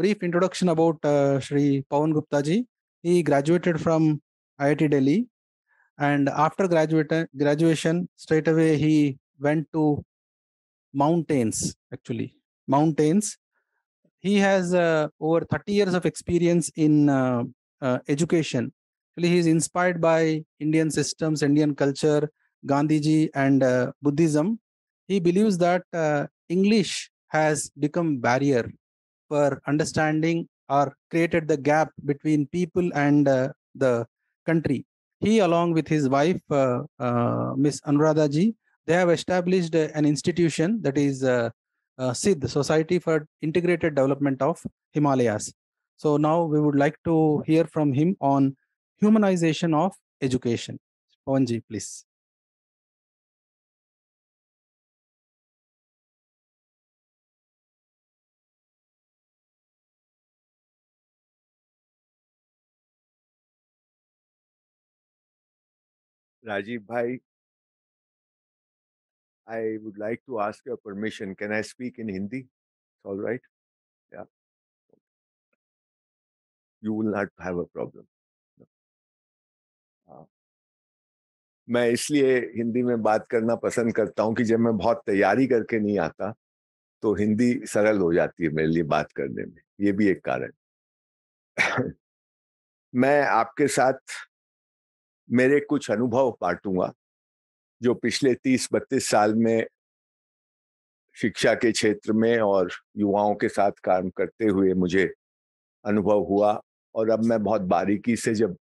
brief introduction about uh, Sri Pawan Gupta ji. He graduated from IIT Delhi, and after graduate, graduation, straight away he went to mountains. Actually, mountains. He has uh, over 30 years of experience in uh, uh education. Actually, he is inspired by Indian systems, Indian culture, Gandhiji, and uh, Buddhism. He believes that uh, English has become barrier for understanding or created the gap between people and uh, the country. He, along with his wife, uh, uh, Miss Anuradha ji, they have established uh, an institution that is uh, uh SID, Society for Integrated Development of Himalayas. So now we would like to hear from him on humanization of education. Pawanji, please. Rajiv Bhai, I would like to ask your permission. Can I speak in Hindi? It's all right. Yeah. You will not have a problem. मैं इसलिए हिंदी में बात करना पसंद करता हूँ कि जब मैं बहुत तैयारी करके नहीं आता तो हिंदी सरल हो जाती है मेरे लिए बात करने में ये भी एक कारण मैं आपके साथ मेरे कुछ अनुभव बांटूंगा जो पिछले तीस बत्तीस साल में शिक्षा के क्षेत्र में और युवाओं के साथ काम करते हुए मुझे अनुभव हुआ और अब मैं बहुत बारीकी से जब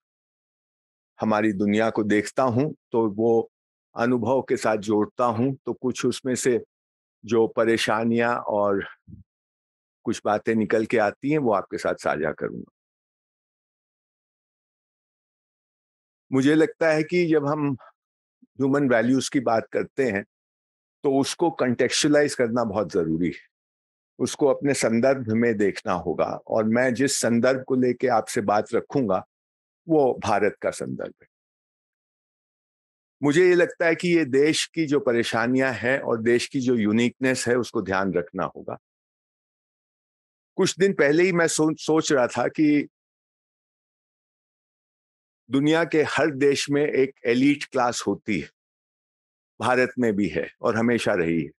हमारी दुनिया को देखता हूँ तो वो अनुभव के साथ जोड़ता हूँ तो कुछ उसमें से जो परेशानियाँ और कुछ बातें निकल के आती हैं वो आपके साथ साझा करूँगा मुझे लगता है कि जब हम ह्यूमन वैल्यूज की बात करते हैं तो उसको कंटेक्चुलाइज करना बहुत ज़रूरी है उसको अपने संदर्भ में देखना होगा और मैं जिस संदर्भ को लेके आपसे बात रखूंगा वो भारत का संदर्भ है मुझे ये लगता है कि ये देश की जो परेशानियां हैं और देश की जो यूनिकनेस है उसको ध्यान रखना होगा कुछ दिन पहले ही मैं सो, सोच रहा था कि दुनिया के हर देश में एक एलिट क्लास होती है भारत में भी है और हमेशा रही है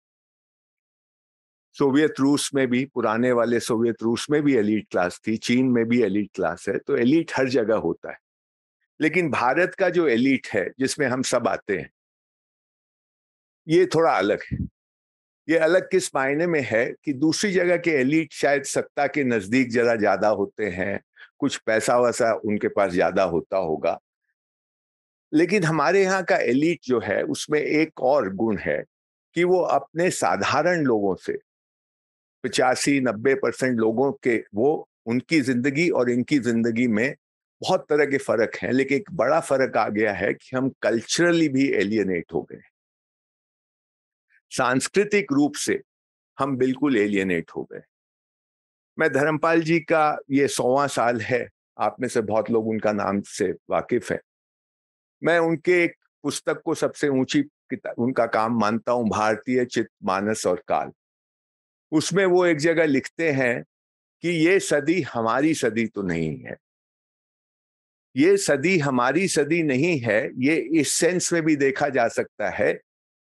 सोवियत रूस में भी पुराने वाले सोवियत रूस में भी एलिट क्लास थी चीन में भी एलिट क्लास है तो एलिट हर जगह होता है लेकिन भारत का जो एलिट है जिसमें हम सब आते हैं ये थोड़ा अलग है ये अलग किस मायने में है कि दूसरी जगह के एलिट शायद सत्ता के नज़दीक जरा ज़्यादा होते हैं कुछ पैसा वैसा उनके पास ज्यादा होता होगा लेकिन हमारे यहाँ का एलिट जो है उसमें एक और गुण है कि वो अपने साधारण लोगों से पचासी नब्बे परसेंट लोगों के वो उनकी जिंदगी और इनकी जिंदगी में बहुत तरह के फर्क हैं लेकिन एक बड़ा फर्क आ गया है कि हम कल्चरली भी एलियनेट हो गए सांस्कृतिक रूप से हम बिल्कुल एलियनेट हो गए मैं धर्मपाल जी का ये सोवा साल है आप में से बहुत लोग उनका नाम से वाकिफ हैं मैं उनके एक पुस्तक को सबसे ऊंची उनका काम मानता हूं भारतीय चित्त मानस और काल उसमें वो एक जगह लिखते हैं कि ये सदी हमारी सदी तो नहीं है ये सदी हमारी सदी नहीं है ये इस सेंस में भी देखा जा सकता है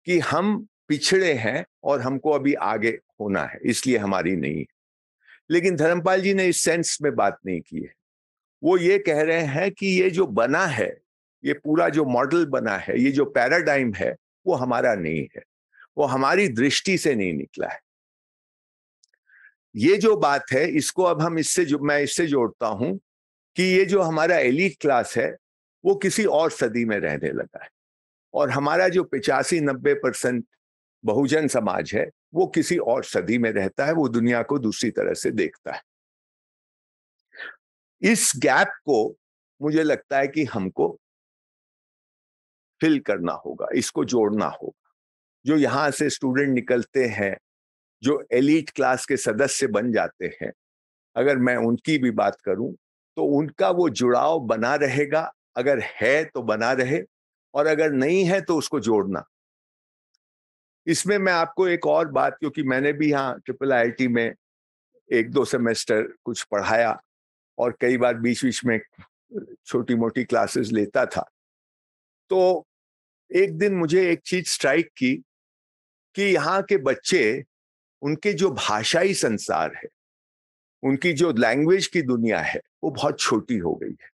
कि हम पिछड़े हैं और हमको अभी आगे होना है इसलिए हमारी नहीं है लेकिन धर्मपाल जी ने इस सेंस में बात नहीं की है वो ये कह रहे हैं कि ये जो बना है ये पूरा जो मॉडल बना है ये जो पैराडाइम है वो हमारा नहीं है वो हमारी दृष्टि से नहीं निकला है ये जो बात है इसको अब हम इससे जो मैं इससे जोड़ता हूं कि ये जो हमारा एलिट क्लास है वो किसी और सदी में रहने लगा है और हमारा जो पिचासी नब्बे परसेंट बहुजन समाज है वो किसी और सदी में रहता है वो दुनिया को दूसरी तरह से देखता है इस गैप को मुझे लगता है कि हमको फिल करना होगा इसको जोड़ना होगा जो यहां से स्टूडेंट निकलते हैं जो एलिट क्लास के सदस्य बन जाते हैं अगर मैं उनकी भी बात करूं तो उनका वो जुड़ाव बना रहेगा अगर है तो बना रहे और अगर नहीं है तो उसको जोड़ना इसमें मैं आपको एक और बात क्योंकि मैंने भी यहाँ ट्रिपल आई में एक दो सेमेस्टर कुछ पढ़ाया और कई बार बीच बीच में छोटी मोटी क्लासेस लेता था तो एक दिन मुझे एक चीज स्ट्राइक की कि यहाँ के बच्चे उनके जो भाषाई संसार है उनकी जो लैंग्वेज की दुनिया है वो बहुत छोटी हो गई है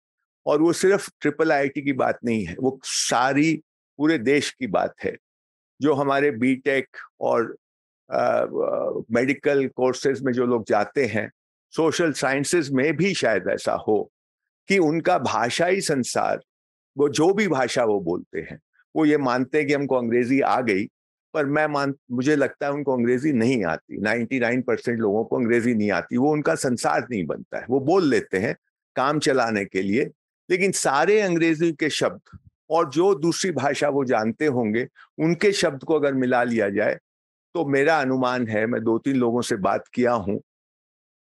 और वो सिर्फ ट्रिपल आईटी की बात नहीं है वो सारी पूरे देश की बात है जो हमारे बीटेक और मेडिकल uh, कोर्सेज में जो लोग जाते हैं सोशल साइंसेस में भी शायद ऐसा हो कि उनका भाषाई संसार वो जो भी भाषा वो बोलते हैं वो ये मानते हैं कि हमको अंग्रेजी आ गई पर मैं मान मुझे लगता है उनको अंग्रेजी नहीं आती 99 परसेंट लोगों को अंग्रेजी नहीं आती वो उनका संसार नहीं बनता है वो बोल लेते हैं काम चलाने के लिए लेकिन सारे अंग्रेजी के शब्द और जो दूसरी भाषा वो जानते होंगे उनके शब्द को अगर मिला लिया जाए तो मेरा अनुमान है मैं दो तीन लोगों से बात किया हूं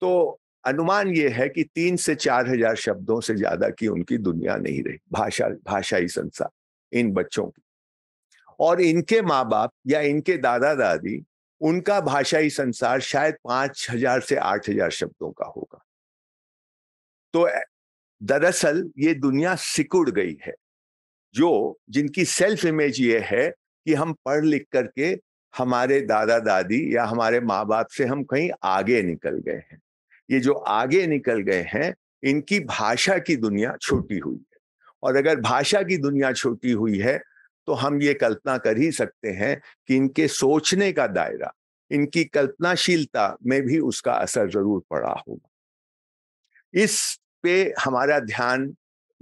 तो अनुमान ये है कि तीन से चार हजार शब्दों से ज्यादा की उनकी दुनिया नहीं रही भाषा भाषाई संसार इन बच्चों की और इनके माँ बाप या इनके दादा दादी उनका भाषाई संसार शायद पांच हजार से आठ हजार शब्दों का होगा तो दरअसल ये दुनिया सिकुड़ गई है जो जिनकी सेल्फ इमेज ये है कि हम पढ़ लिख करके हमारे दादा दादी या हमारे माँ बाप से हम कहीं आगे निकल गए हैं ये जो आगे निकल गए हैं इनकी भाषा की दुनिया छोटी हुई है और अगर भाषा की दुनिया छोटी हुई है तो हम ये कल्पना कर ही सकते हैं कि इनके सोचने का दायरा इनकी कल्पनाशीलता में भी उसका असर जरूर पड़ा होगा इस पे हमारा ध्यान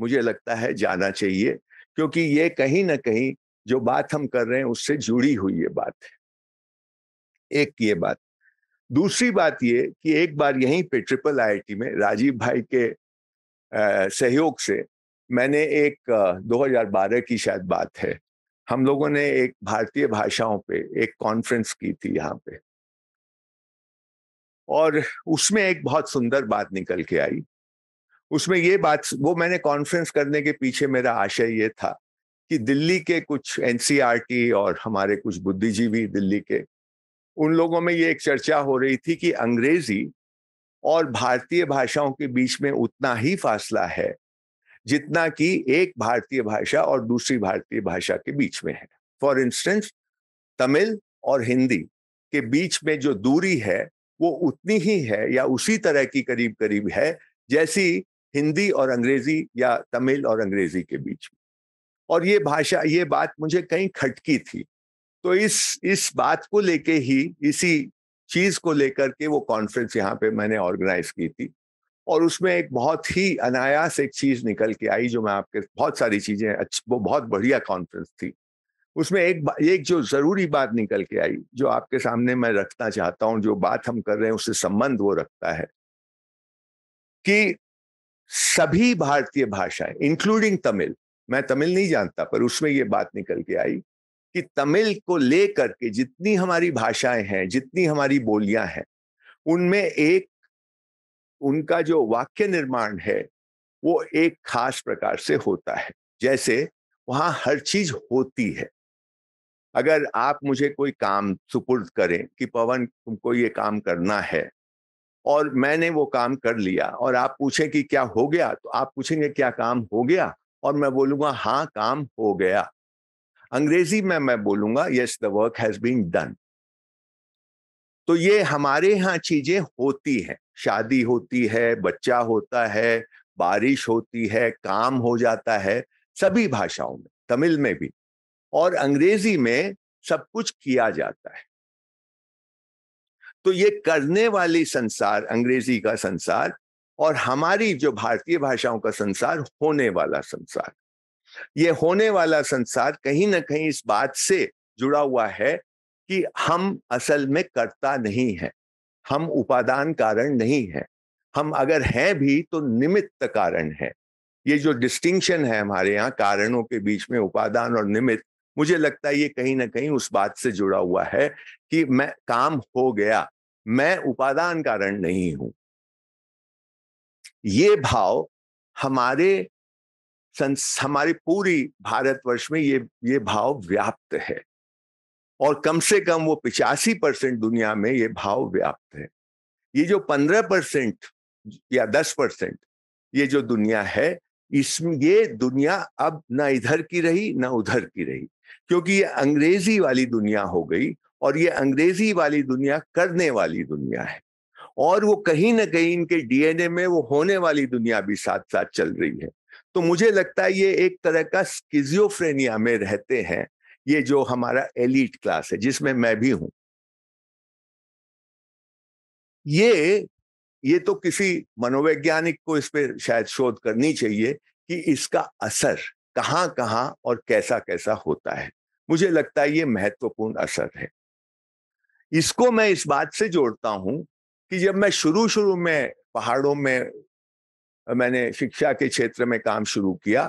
मुझे लगता है जाना चाहिए क्योंकि ये कहीं ना कहीं जो बात हम कर रहे हैं उससे जुड़ी हुई ये बात है एक ये बात दूसरी बात ये कि एक बार यहीं पे ट्रिपल आईआईटी में राजीव भाई के आ, सहयोग से मैंने एक आ, 2012 की शायद बात है हम लोगों ने एक भारतीय भाषाओं पे एक कॉन्फ्रेंस की थी यहाँ पे और उसमें एक बहुत सुंदर बात निकल के आई उसमें ये बात वो मैंने कॉन्फ्रेंस करने के पीछे मेरा आशय ये था कि दिल्ली के कुछ एन e और हमारे कुछ बुद्धिजीवी दिल्ली के उन लोगों में ये एक चर्चा हो रही थी कि अंग्रेजी और भारतीय भाषाओं के बीच में उतना ही फासला है जितना कि एक भारतीय भाषा और दूसरी भारतीय भाषा के बीच में है फॉर इंस्टेंस तमिल और हिंदी के बीच में जो दूरी है वो उतनी ही है या उसी तरह की करीब करीब है जैसी हिंदी और अंग्रेजी या तमिल और अंग्रेजी के बीच और ये भाषा ये बात मुझे कहीं खटकी थी तो इस इस बात को लेके ही इसी चीज को लेकर के वो कॉन्फ्रेंस यहाँ पे मैंने ऑर्गेनाइज की थी और उसमें एक बहुत ही अनायास एक चीज निकल के आई जो मैं आपके बहुत सारी चीजें वो बहुत बढ़िया कॉन्फ्रेंस थी उसमें एक एक जो जरूरी बात निकल के आई जो आपके सामने मैं रखना चाहता हूं जो बात हम कर रहे हैं उससे संबंध वो रखता है कि सभी भारतीय भाषाएं इंक्लूडिंग तमिल मैं तमिल नहीं जानता पर उसमें ये बात निकल के आई कि तमिल को लेकर के जितनी हमारी भाषाएं हैं जितनी हमारी बोलियां हैं उनमें एक उनका जो वाक्य निर्माण है वो एक खास प्रकार से होता है जैसे वहां हर चीज होती है अगर आप मुझे कोई काम सुपुर्द करें कि पवन तुमको ये काम करना है और मैंने वो काम कर लिया और आप पूछें कि क्या हो गया तो आप पूछेंगे क्या काम हो गया और मैं बोलूंगा हाँ काम हो गया अंग्रेजी में मैं बोलूंगा yes the work has been done तो ये हमारे यहाँ चीजें होती हैं शादी होती है बच्चा होता है बारिश होती है काम हो जाता है सभी भाषाओं में तमिल में भी और अंग्रेजी में सब कुछ किया जाता है तो ये करने वाली संसार अंग्रेजी का संसार और हमारी जो भारतीय भाषाओं का संसार होने वाला संसार ये होने वाला संसार कहीं ना कहीं इस बात से जुड़ा हुआ है कि हम असल में करता नहीं है हम उपादान कारण नहीं है हम अगर हैं भी तो निमित्त कारण है ये जो डिस्टिंक्शन है हमारे यहाँ कारणों के बीच में उपादान और निमित्त मुझे लगता है ये कहीं ना कहीं उस बात से जुड़ा हुआ है कि मैं काम हो गया मैं उपादान कारण नहीं हूं ये भाव हमारे हमारे पूरी भारतवर्ष में ये ये भाव व्याप्त है और कम से कम वो पिचासी परसेंट दुनिया में ये भाव व्याप्त है ये जो पंद्रह परसेंट या दस परसेंट ये जो दुनिया है इसमें ये दुनिया अब ना इधर की रही ना उधर की रही क्योंकि ये अंग्रेजी वाली दुनिया हो गई और ये अंग्रेजी वाली दुनिया करने वाली दुनिया है और वो कहीं ना कहीं इनके डीएनए में वो होने वाली दुनिया भी साथ साथ चल रही है तो मुझे लगता है ये एक तरह का स्किजियोफ्रेनिया में रहते हैं ये जो हमारा एलिट क्लास है जिसमें मैं भी हूं ये ये तो किसी मनोवैज्ञानिक को इस पर शायद शोध करनी चाहिए कि इसका असर कहाँ कहाँ और कैसा कैसा होता है मुझे लगता है ये महत्वपूर्ण असर है इसको मैं इस बात से जोड़ता हूं कि जब मैं शुरू शुरू में पहाड़ों में मैंने शिक्षा के क्षेत्र में काम शुरू किया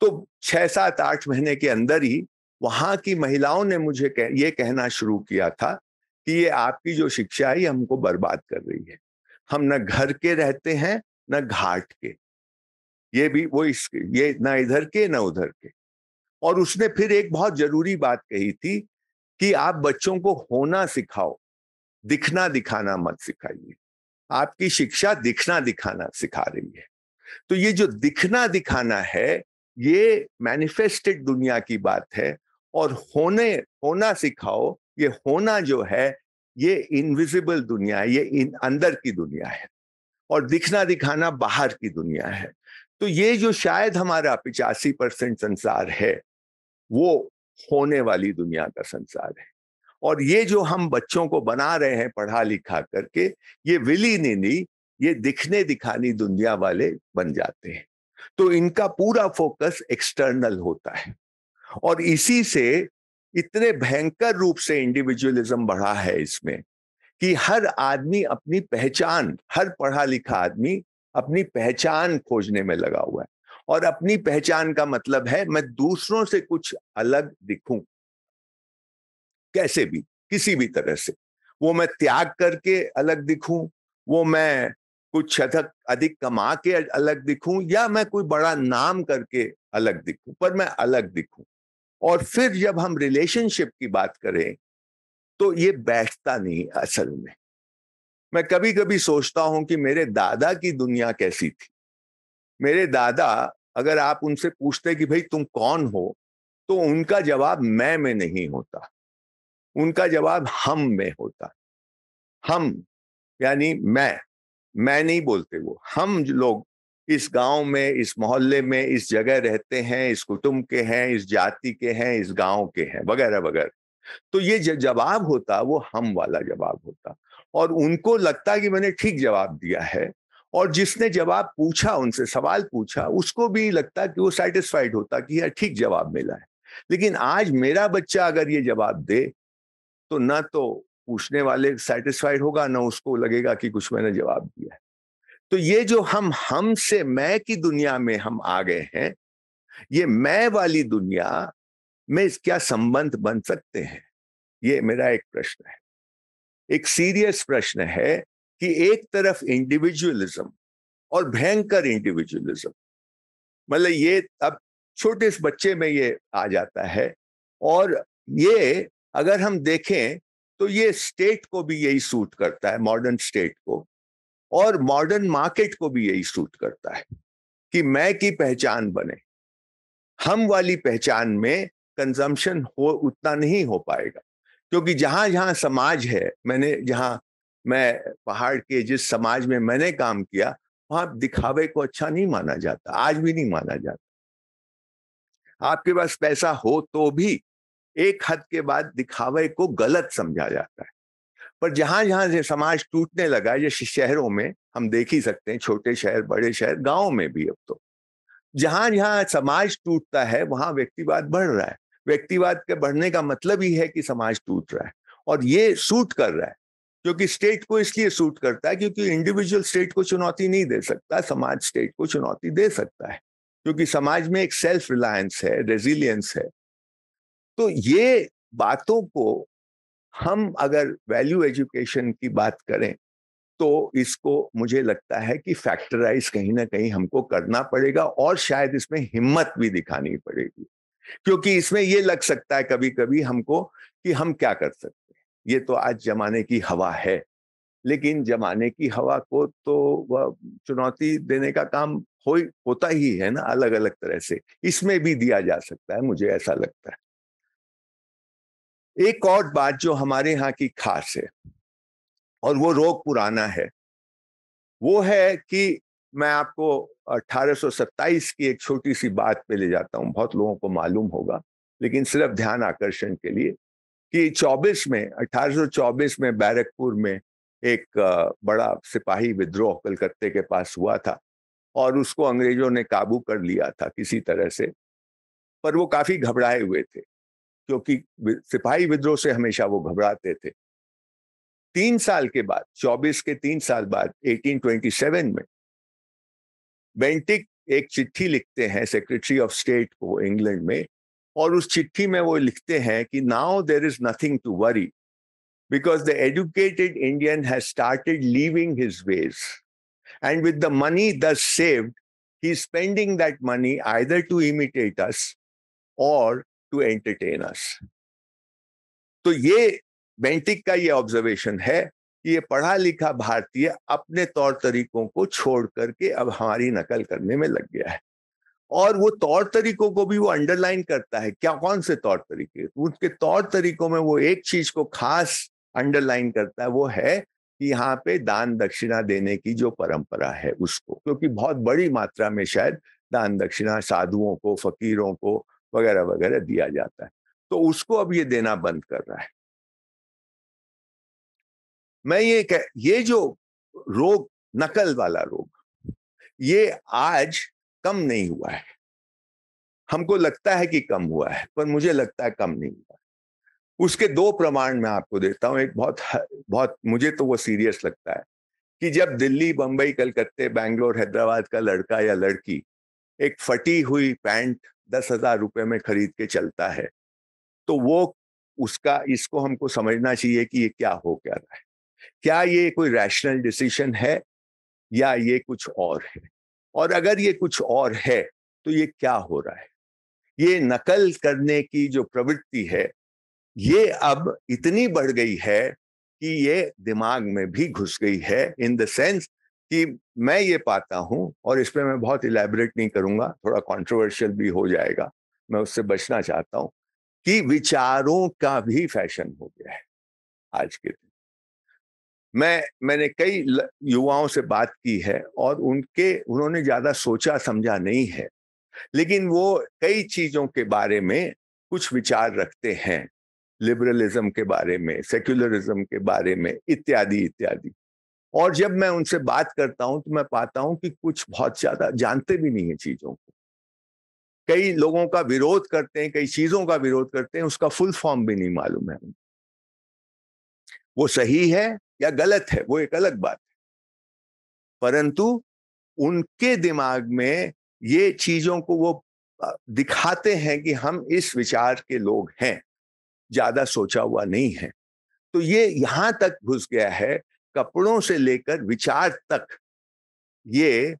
तो छह सात आठ महीने के अंदर ही वहां की महिलाओं ने मुझे कह, ये कहना शुरू किया था कि ये आपकी जो शिक्षा है ये हमको बर्बाद कर रही है हम न घर के रहते हैं न घाट के ये भी वो इस ये ना इधर के ना उधर के और उसने फिर एक बहुत जरूरी बात कही थी कि आप बच्चों को होना सिखाओ दिखना दिखाना मत सिखाइए आपकी शिक्षा दिखना दिखाना सिखा रही है तो ये जो दिखना दिखाना है ये मैनिफेस्टेड दुनिया की बात है और होने होना सिखाओ ये होना जो है ये इनविजिबल दुनिया है ये इन अंदर की दुनिया है और दिखना दिखाना बाहर की दुनिया है तो ये जो शायद हमारा पिचासी परसेंट संसार है वो होने वाली दुनिया का संसार है और ये जो हम बच्चों को बना रहे हैं पढ़ा लिखा करके ये विली निनी ये दिखने दिखानी दुनिया वाले बन जाते हैं तो इनका पूरा फोकस एक्सटर्नल होता है और इसी से इतने भयंकर रूप से इंडिविजुअलिज्म बढ़ा है इसमें कि हर आदमी अपनी पहचान हर पढ़ा लिखा आदमी अपनी पहचान खोजने में लगा हुआ है और अपनी पहचान का मतलब है मैं दूसरों से कुछ अलग दिखूं कैसे भी किसी भी तरह से वो मैं त्याग करके अलग दिखूं वो मैं कुछ अधिक अधिक कमा के अलग दिखूं या मैं कोई बड़ा नाम करके अलग दिखूं पर मैं अलग दिखूं और फिर जब हम रिलेशनशिप की बात करें तो ये बैठता नहीं असल में मैं कभी कभी सोचता हूं कि मेरे दादा की दुनिया कैसी थी मेरे दादा अगर आप उनसे पूछते कि भाई तुम कौन हो तो उनका जवाब मैं में नहीं होता उनका जवाब हम में होता हम यानी मैं मैं नहीं बोलते वो हम लोग इस गांव में इस मोहल्ले में इस जगह रहते हैं इस कुटुंब के हैं इस जाति के हैं इस गांव के हैं वगैरह वगैरह तो ये जवाब होता वो हम वाला जवाब होता और उनको लगता है कि मैंने ठीक जवाब दिया है और जिसने जवाब पूछा उनसे सवाल पूछा उसको भी लगता कि वो सेटिस्फाइड होता कि यार ठीक जवाब मिला है लेकिन आज मेरा बच्चा अगर ये जवाब दे तो ना तो पूछने वाले सेटिस्फाइड होगा ना उसको लगेगा कि कुछ मैंने जवाब दिया है तो ये जो हम हम से मैं की दुनिया में हम आ गए हैं ये मैं वाली दुनिया में क्या संबंध बन सकते हैं ये मेरा एक प्रश्न है एक सीरियस प्रश्न है कि एक तरफ इंडिविजुअलिज्म और भयंकर इंडिविजुअलिज्म मतलब ये अब छोटे से बच्चे में ये आ जाता है और ये अगर हम देखें तो ये स्टेट को भी यही सूट करता है मॉडर्न स्टेट को और मॉडर्न मार्केट को भी यही सूट करता है कि मैं की पहचान बने हम वाली पहचान में कंजम्पशन हो उतना नहीं हो पाएगा क्योंकि जहां जहां समाज है मैंने जहां मैं पहाड़ के जिस समाज में मैंने काम किया वहां दिखावे को अच्छा नहीं माना जाता आज भी नहीं माना जाता आपके पास पैसा हो तो भी एक हद के बाद दिखावे को गलत समझा जाता है पर जहां जहां से समाज टूटने लगा जैसे शहरों में हम देख ही सकते हैं छोटे शहर बड़े शहर गाँव में भी अब तो जहां जहां समाज टूटता है वहां व्यक्तिवाद बढ़ रहा है व्यक्तिवाद के बढ़ने का मतलब ही है कि समाज टूट रहा है और ये सूट कर रहा है क्योंकि स्टेट को इसलिए सूट करता है क्योंकि इंडिविजुअल स्टेट को चुनौती नहीं दे सकता समाज स्टेट को चुनौती दे सकता है क्योंकि समाज में एक सेल्फ रिलायंस है रेजिलियंस है तो ये बातों को हम अगर वैल्यू एजुकेशन की बात करें तो इसको मुझे लगता है कि फैक्टराइज कहीं ना कहीं हमको करना पड़ेगा और शायद इसमें हिम्मत भी दिखानी पड़ेगी क्योंकि इसमें यह लग सकता है कभी कभी हमको कि हम क्या कर सकते हैं ये तो आज जमाने की हवा है लेकिन जमाने की हवा को तो वह चुनौती देने का काम हो होता ही है ना अलग अलग तरह से इसमें भी दिया जा सकता है मुझे ऐसा लगता है एक और बात जो हमारे यहाँ की खास है और वो रोग पुराना है वो है कि मैं आपको 1827 की एक छोटी सी बात पे ले जाता हूँ बहुत लोगों को मालूम होगा लेकिन सिर्फ ध्यान आकर्षण के लिए कि 24 में 1824 में बैरकपुर में एक बड़ा सिपाही विद्रोह कलकत्ते के पास हुआ था और उसको अंग्रेजों ने काबू कर लिया था किसी तरह से पर वो काफी घबराए हुए थे क्योंकि सिपाही विद्रोह से हमेशा वो घबराते थे तीन साल के बाद 24 के तीन साल बाद 1827 में बेंटिक एक चिट्ठी लिखते हैं सेक्रेटरी ऑफ स्टेट को इंग्लैंड में और उस चिट्ठी में वो लिखते हैं कि now there is nothing to worry because the educated Indian has started living his ways and with the money the saved he spending that money either to imitate us or to entertain अस तो ये Bentinck का ये observation है ये पढ़ा लिखा भारतीय अपने तौर तरीकों को छोड़ करके अब हमारी नकल करने में लग गया है और वो तौर तरीकों को भी वो अंडरलाइन करता है क्या कौन से तौर तरीके उसके तौर तरीकों में वो एक चीज को खास अंडरलाइन करता है वो है कि यहाँ पे दान दक्षिणा देने की जो परंपरा है उसको क्योंकि बहुत बड़ी मात्रा में शायद दान दक्षिणा साधुओं को फकीरों को वगैरह वगैरह दिया जाता है तो उसको अब ये देना बंद कर रहा है मैं ये कह ये जो रोग नकल वाला रोग ये आज कम नहीं हुआ है हमको लगता है कि कम हुआ है पर मुझे लगता है कम नहीं हुआ उसके दो प्रमाण मैं आपको देता हूँ एक बहुत बहुत मुझे तो वो सीरियस लगता है कि जब दिल्ली बम्बई कलकत्ते बैंगलोर हैदराबाद का लड़का या लड़की एक फटी हुई पैंट दस हजार रुपये में खरीद के चलता है तो वो उसका इसको हमको समझना चाहिए कि ये क्या हो क्या रहा है क्या ये कोई रैशनल डिसीजन है या ये कुछ और है और अगर ये कुछ और है तो ये क्या हो रहा है ये नकल करने की जो प्रवृत्ति है ये अब इतनी बढ़ गई है कि ये दिमाग में भी घुस गई है इन द सेंस कि मैं ये पाता हूं और इस पर मैं बहुत इलेबरेट नहीं करूंगा थोड़ा कंट्रोवर्शियल भी हो जाएगा मैं उससे बचना चाहता हूं कि विचारों का भी फैशन हो गया है आज के दिन मैं मैंने कई युवाओं से बात की है और उनके उन्होंने ज़्यादा सोचा समझा नहीं है लेकिन वो कई चीज़ों के बारे में कुछ विचार रखते हैं लिबरलिज्म के बारे में सेक्युलरिज्म के बारे में इत्यादि इत्यादि और जब मैं उनसे बात करता हूं तो मैं पाता हूं कि कुछ बहुत ज़्यादा जानते भी नहीं है चीज़ों को कई लोगों का विरोध करते हैं कई चीज़ों का विरोध करते हैं उसका फुल फॉर्म भी नहीं मालूम है वो सही है या गलत है वो एक अलग बात है परंतु उनके दिमाग में ये चीजों को वो दिखाते हैं कि हम इस विचार के लोग हैं ज्यादा सोचा हुआ नहीं है तो ये यहां तक घुस गया है कपड़ों से लेकर विचार तक ये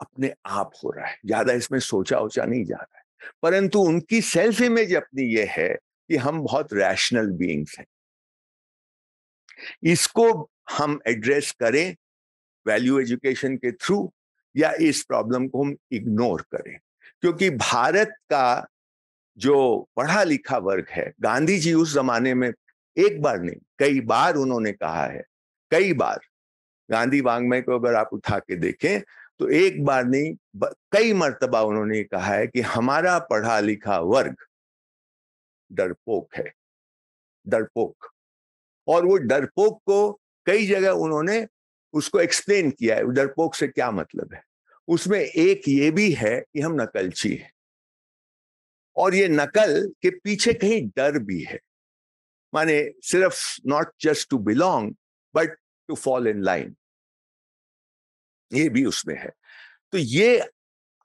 अपने आप हो रहा है ज्यादा इसमें सोचा उचा नहीं जा रहा है परंतु उनकी सेल्फ इमेज अपनी ये है कि हम बहुत रैशनल बींग्स हैं इसको हम एड्रेस करें वैल्यू एजुकेशन के थ्रू या इस प्रॉब्लम को हम इग्नोर करें क्योंकि भारत का जो पढ़ा लिखा वर्ग है गांधी जी उस जमाने में एक बार नहीं कई बार उन्होंने कहा है कई बार गांधी वांग्मय को अगर आप उठा के देखें तो एक बार नहीं कई मरतबा उन्होंने कहा है कि हमारा पढ़ा लिखा वर्ग डरपोक है डरपोक और वो डरपोक को कई जगह उन्होंने उसको एक्सप्लेन किया है डरपोक से क्या मतलब है उसमें एक ये भी है कि हम नकलची हैं और ये नकल के पीछे कहीं डर भी है माने सिर्फ not just to belong but to fall in line ये भी उसमें है तो ये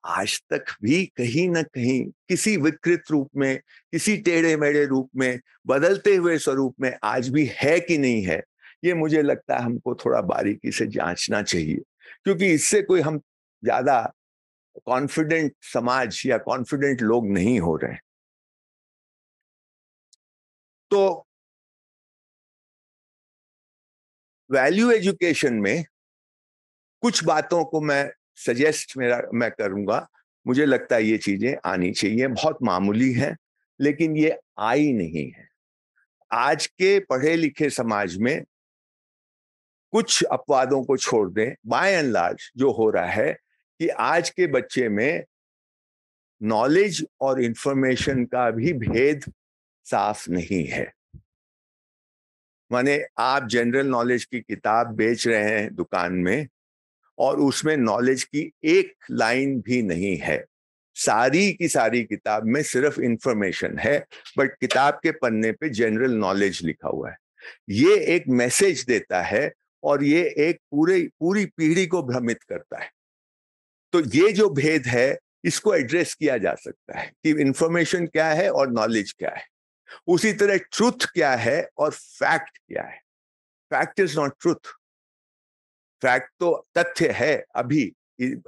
आज तक भी कहीं ना कहीं किसी विकृत रूप में किसी टेढ़े मेढ़े रूप में बदलते हुए स्वरूप में आज भी है कि नहीं है ये मुझे लगता है हमको थोड़ा बारीकी से जांचना चाहिए क्योंकि इससे कोई हम ज्यादा कॉन्फिडेंट समाज या कॉन्फिडेंट लोग नहीं हो रहे तो वैल्यू एजुकेशन में कुछ बातों को मैं सजेस्ट मेरा मैं करूंगा मुझे लगता है ये चीज़ें आनी चाहिए बहुत मामूली है लेकिन ये आई नहीं है आज के पढ़े लिखे समाज में कुछ अपवादों को छोड़ दें बाय एंड लार्ज जो हो रहा है कि आज के बच्चे में नॉलेज और इंफॉर्मेशन का भी भेद साफ नहीं है माने आप जनरल नॉलेज की किताब बेच रहे हैं दुकान में और उसमें नॉलेज की एक लाइन भी नहीं है सारी की सारी किताब में सिर्फ इंफॉर्मेशन है बट किताब के पन्ने पे जनरल नॉलेज लिखा हुआ है ये एक मैसेज देता है और ये एक पूरे पूरी पीढ़ी को भ्रमित करता है तो ये जो भेद है इसको एड्रेस किया जा सकता है कि इंफॉर्मेशन क्या है और नॉलेज क्या है उसी तरह ट्रुथ क्या है और फैक्ट क्या है fact is not truth fact तो तथ्य है अभी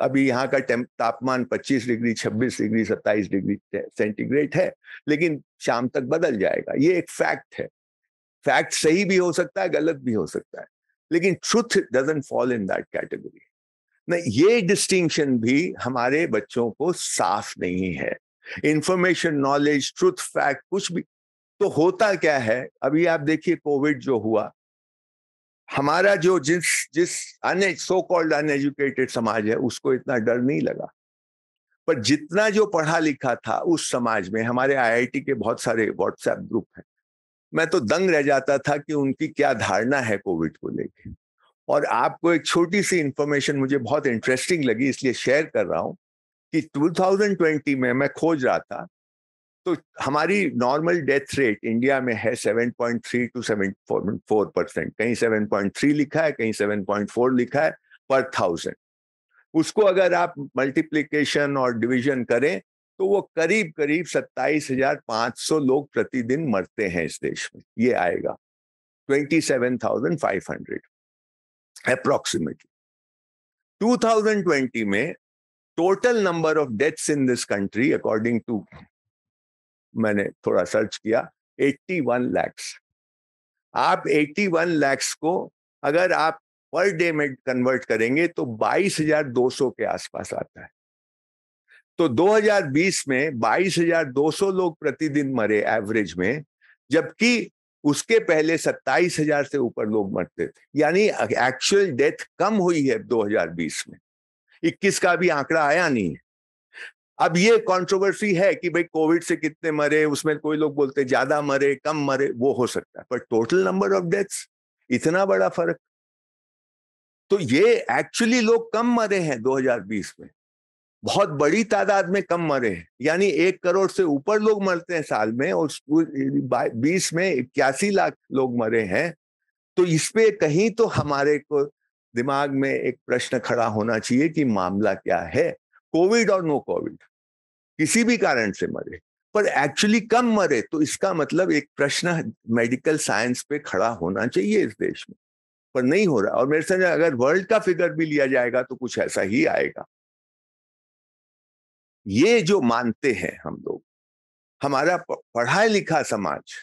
अभी यहाँ का तापमान 25 डिग्री 26 डिग्री 27 डिग्री सेंटीग्रेड है लेकिन शाम तक बदल जाएगा ये एक फैक्ट है फैक्ट सही भी हो सकता है गलत भी हो सकता है लेकिन truth doesn't fall in that category ना ये डिस्टिंक्शन भी हमारे बच्चों को साफ नहीं है इंफॉर्मेशन नॉलेज ट्रुथ फैक्ट कुछ भी तो होता क्या है अभी आप देखिए कोविड जो हुआ हमारा जो जिस जिस अन सो कॉल्ड अनएजुकेटेड समाज है उसको इतना डर नहीं लगा पर जितना जो पढ़ा लिखा था उस समाज में हमारे आईआईटी के बहुत सारे व्हाट्सएप ग्रुप हैं मैं तो दंग रह जाता था कि उनकी क्या धारणा है कोविड को लेके और आपको एक छोटी सी इंफॉर्मेशन मुझे बहुत इंटरेस्टिंग लगी इसलिए शेयर कर रहा हूं कि 2020 में मैं खोज रहा था तो हमारी नॉर्मल डेथ रेट इंडिया में है 7.3 टू 7.4 परसेंट कहीं 7.3 लिखा है कहीं 7.4 लिखा है पर थाउजेंड उसको अगर आप मल्टीप्लीकेशन और डिवीजन करें तो वो करीब करीब 27,500 लोग प्रतिदिन मरते हैं इस देश में ये आएगा 27,500 अप्रोक्सीमेटली 2020 में total number of deaths in this country according to मैंने थोड़ा सर्च किया 81 लैक्स आप 81 लैक्स को अगर आप पर डे में कन्वर्ट करेंगे तो 22,200 के आसपास आता है तो 2020 में 22,200 लोग प्रतिदिन मरे एवरेज में जबकि उसके पहले 27,000 से ऊपर लोग मरते थे यानी एक्चुअल डेथ कम हुई है 2020 में 21 का भी आंकड़ा आया नहीं है अब ये कंट्रोवर्सी है कि भाई कोविड से कितने मरे उसमें कोई लोग बोलते ज्यादा मरे कम मरे वो हो सकता है पर टोटल नंबर ऑफ डेथ्स इतना बड़ा फर्क तो ये एक्चुअली लोग कम मरे हैं 2020 में बहुत बड़ी तादाद में कम मरे हैं यानी एक करोड़ से ऊपर लोग मरते हैं साल में और बीस में इक्यासी लाख लोग मरे हैं तो इस पे कहीं तो हमारे को दिमाग में एक प्रश्न खड़ा होना चाहिए कि मामला क्या है कोविड और नो कोविड किसी भी कारण से मरे पर एक्चुअली कम मरे तो इसका मतलब एक प्रश्न मेडिकल साइंस पे खड़ा होना चाहिए इस देश में पर नहीं हो रहा और मेरे समझ अगर वर्ल्ड का फिगर भी लिया जाएगा तो कुछ ऐसा ही आएगा ये जो मानते हैं हम लोग हमारा पढ़ा लिखा समाज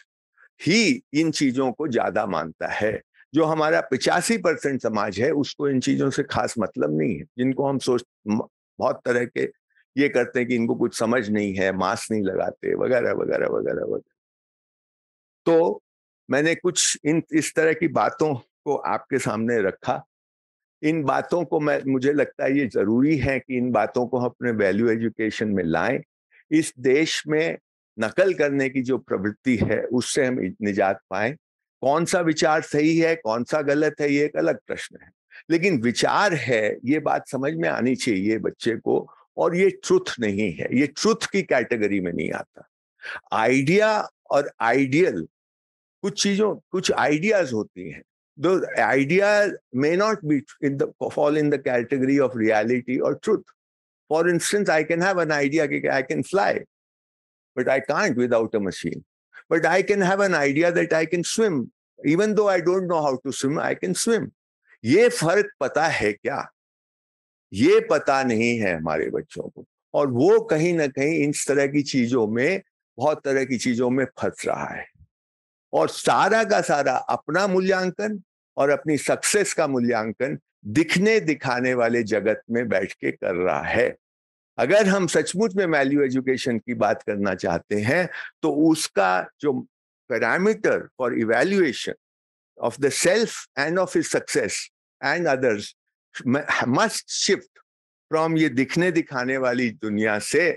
ही इन चीजों को ज्यादा मानता है जो हमारा पिचासी परसेंट समाज है उसको इन चीजों से खास मतलब नहीं है जिनको हम सोच बहुत तरह के ये करते हैं कि इनको कुछ समझ नहीं है मास्क नहीं लगाते वगैरह वगैरह वगैरह वगैरह तो मैंने कुछ इन इस तरह की बातों को आपके सामने रखा इन बातों को मैं मुझे लगता है ये जरूरी है कि इन बातों को हम अपने वैल्यू एजुकेशन में लाएं इस देश में नकल करने की जो प्रवृत्ति है उससे हम निजात पाए कौन सा विचार सही है कौन सा गलत है ये एक अलग प्रश्न है लेकिन विचार है ये बात समझ में आनी चाहिए बच्चे को और ये ट्रुथ नहीं है ये ट्रुथ की कैटेगरी में नहीं आता आइडिया और आइडियल कुछ चीजों कुछ आइडियाज होती हैं दो idea may not be in the fall in the category of reality और truth for instance I can have an idea कि I can fly but I can't without a machine but I can have an idea that I can swim even though I don't know how to swim I can swim ये फर्क पता है क्या ये पता नहीं है हमारे बच्चों को और वो कहीं ना कहीं इन तरह की चीजों में बहुत तरह की चीजों में फंस रहा है और सारा का सारा अपना मूल्यांकन और अपनी सक्सेस का मूल्यांकन दिखने दिखाने वाले जगत में बैठ के कर रहा है अगर हम सचमुच में वैल्यू एजुकेशन की बात करना चाहते हैं तो उसका जो parameter for evaluation of the self and of is success and others must shift from ये दिखने दिखाने वाली दुनिया से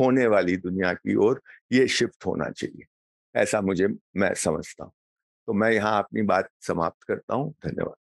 होने वाली दुनिया की ओर ये शिफ्ट होना चाहिए ऐसा मुझे मैं समझता हूँ तो मैं यहाँ अपनी बात समाप्त करता हूँ धन्यवाद